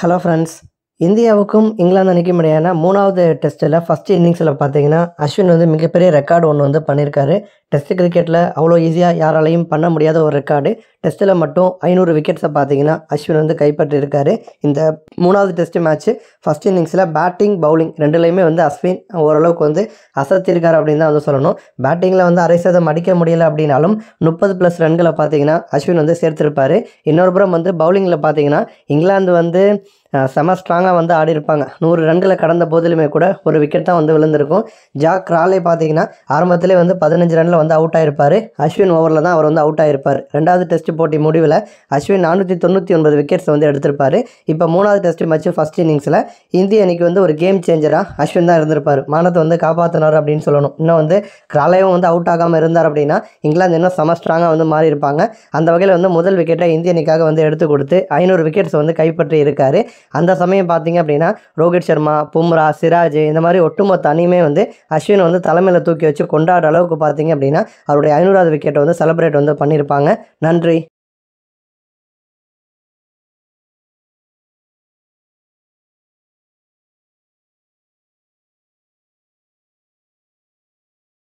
hello friends இந்தியாவுக்கும் இங்கிலாந்து அணிக்கும் இடையான மூணாவது டெஸ்ட்டில் ஃபஸ்ட் இன்னிங்ஸில் பார்த்தீங்கன்னா அஸ்வின் வந்து மிகப்பெரிய ரெக்கார்டு ஒன்று வந்து பண்ணியிருக்காரு டெஸ்ட் கிரிக்கெட்டில் அவ்வளோ ஈஸியாக யாராலையும் பண்ண முடியாத ஒரு ரெக்கார்டு டெஸ்ட்டில் மட்டும் ஐநூறு விக்கெட்ஸை பார்த்தீங்கன்னா அஸ்வின் வந்து கைப்பற்றிருக்காரு இந்த மூணாவது டெஸ்ட் மேட்ச்சு ஃபஸ்ட் இன்னிங்ஸில் பேட்டிங் பவுலிங் ரெண்டுலேயுமே வந்து அஸ்வின் ஓரளவுக்கு வந்து அசத்திருக்காரு அப்படின்னு தான் வந்து சொல்லணும் பேட்டிங்கில் வந்து அரை சதம் அடிக்க முடியலை அப்படின்னாலும் முப்பது ப்ளஸ் ரன்களை பார்த்தீங்கன்னா அஸ்வின் வந்து சேர்த்துருப்பார் இன்னொரு புறம் வந்து பவுலிங்கில் பார்த்தீங்கன்னா இங்கிலாந்து வந்து செம ஸ்ட்ராங்காக வந்து ஆடி இருப்பாங்க நூறு ரன்களை கடந்த போதிலுமே கூட ஒரு விக்கெட் தான் வந்து விழுந்திருக்கும் ஜாக் ராலே பார்த்தீங்கன்னா ஆரம்பத்திலே வந்து பதினஞ்சு ரனில் வந்து அவுட் ஆயிருப்பார் அஸ்வின் ஓவரில் தான் அவர் வந்து அவுட் ஆயிருப்பார் ரெண்டாவது டெஸ்ட் போட்டி முடிவில் அஸ்வின் நானூற்றி தொண்ணூற்றி ஒன்பது விக்கெட்ஸ் வந்து எடுத்திருப்பார் இப்போ மூணாவது டெஸ்ட் மேட்ச் ஃபஸ்ட் இன்னிங்ஸில் இந்திய அணிக்கு வந்து ஒரு கேம் சேஞ்சராக அஸ்வின் தான் இருந்திருப்பார் மானத்தை வந்து காப்பாற்றினார் அப்படின்னு சொல்லணும் இன்னும் வந்து காலையும் வந்து அவுட் ஆகாமல் இருந்தார் அப்படின்னா இங்கிலாந்து இன்னும் செம ஸ்ட்ராங்காக வந்து மாறி இருப்பாங்க அந்த வகையில் வந்து முதல் விக்கெட்டை இந்திய அணிக்காக வந்து எடுத்து கொடுத்து ஐநூறு விக்கெட்ஸ் வந்து கைப்பற்றி இருக்கார் அந்த சமயம் பார்த்தீங்க அப்படின்னா ரோஹித் சர்மா பும்ரா சிராஜ் இந்த மாதிரி ஒட்டுமொத்த அணியுமே வந்து அஸ்வின் வந்து தலைமையில் தூக்கி வச்சு கொண்டாடுற அளவுக்கு பார்த்தீங்க அப்படின்னா அப்படின்னா அவருடைய ஐநூறாவது விக்கெட்டை வந்து செலிப்ரேட் வந்து பண்ணியிருப்பாங்க நன்றி